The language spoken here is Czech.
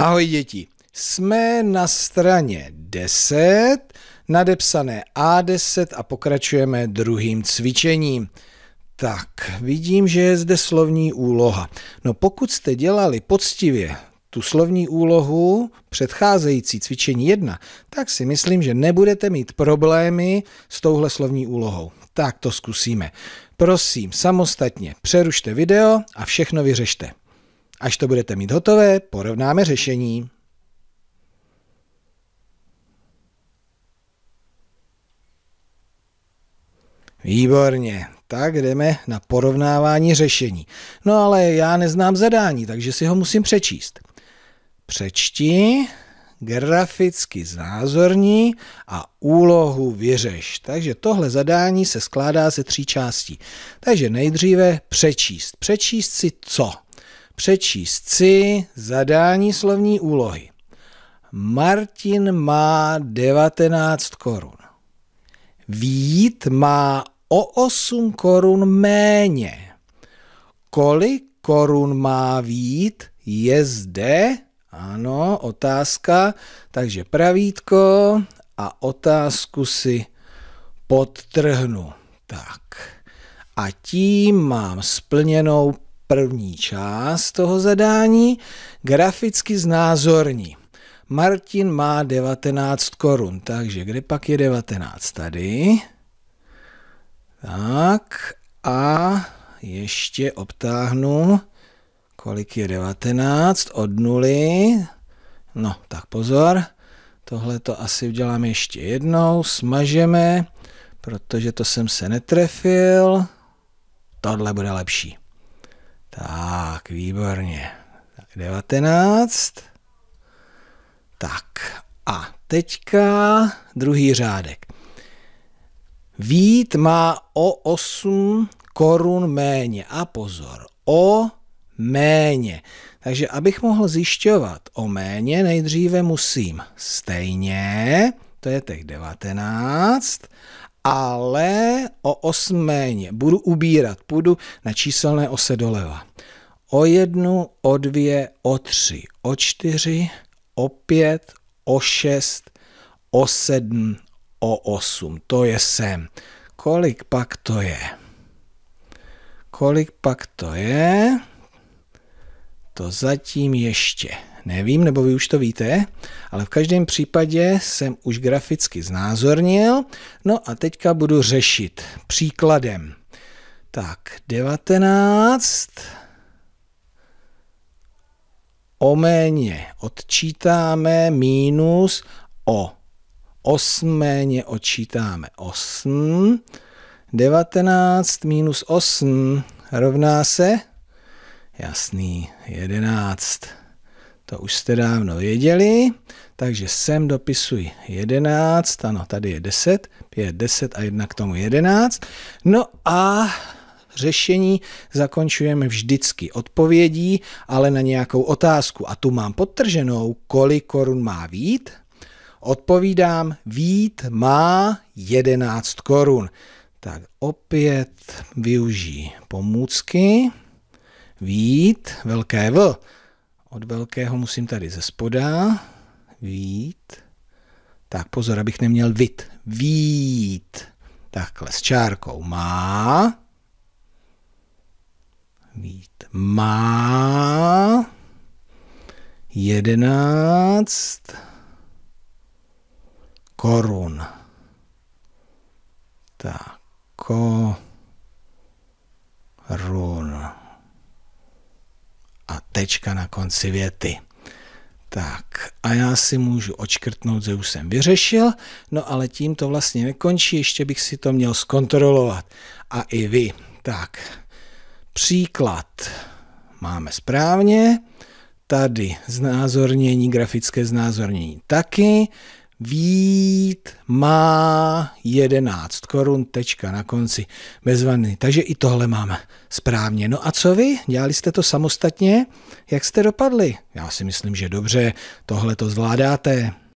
Ahoj děti, jsme na straně 10, nadepsané A10 a pokračujeme druhým cvičením. Tak, vidím, že je zde slovní úloha. No pokud jste dělali poctivě tu slovní úlohu předcházející cvičení 1, tak si myslím, že nebudete mít problémy s touhle slovní úlohou. Tak to zkusíme. Prosím, samostatně přerušte video a všechno vyřešte. Až to budete mít hotové, porovnáme řešení. Výborně, tak jdeme na porovnávání řešení. No ale já neznám zadání, takže si ho musím přečíst. Přečti, graficky znázorní a úlohu vyřeš. Takže tohle zadání se skládá ze tří částí. Takže nejdříve přečíst. Přečíst si co? přečíst si zadání slovní úlohy. Martin má 19 korun. Vít má o 8 korun méně. Kolik korun má Vít? Je zde? Ano, otázka. Takže pravítko a otázku si podtrhnu. Tak. A tím mám splněnou první část toho zadání graficky znázorní. Martin má 19 korun, takže kde pak je 19? Tady. Tak a ještě obtáhnu, kolik je 19 od nuly. No, tak pozor, tohle to asi udělám ještě jednou, smažeme, protože to jsem se netrefil. Tohle bude lepší. Tak, výborně. 19. Tak a teďka druhý řádek. Vít má o 8 korun méně. A pozor, o méně. Takže abych mohl zjišťovat o méně, nejdříve musím stejně, to je těch 19, ale o osméně Budu ubírat, půjdu na číselné ose doleva. O jednu, o dvě, o tři, o čtyři, o pět, o šest, o sedm, o osm. To je sem. Kolik pak to je? Kolik pak to je? To zatím ještě nevím, nebo vy už to víte, ale v každém případě jsem už graficky znázornil. No a teďka budu řešit příkladem. Tak, 19 o méně odčítáme minus o 8 méně odčítáme 8. 19 minus 8 rovná se? Jasný, 11. To už jste dávno věděli, takže sem dopisuji 11, ano, tady je 10, 5, 10 a 1 k tomu 11. No a řešení zakončujeme vždycky odpovědí, ale na nějakou otázku. A tu mám podtrženou, kolik korun má vít. Odpovídám, vít má 11 korun. Tak opět využij pomůcky. Vít, velké V od velkého musím tady ze spoda. Vít. Tak pozor, abych neměl vít. Vít. Takhle s čárkou. Má. Vít. Má. Jedenáct korun. Tak. Korun tečka na konci věty. Tak a já si můžu očkrtnout, že už jsem vyřešil, no ale tím to vlastně nekončí, ještě bych si to měl zkontrolovat. A i vy. Tak, příklad máme správně, tady znázornění, grafické znázornění taky, Vít má 11 korun, tečka na konci, bez vany. Takže i tohle máme správně. No a co vy? Dělali jste to samostatně? Jak jste dopadli? Já si myslím, že dobře, tohle to zvládáte.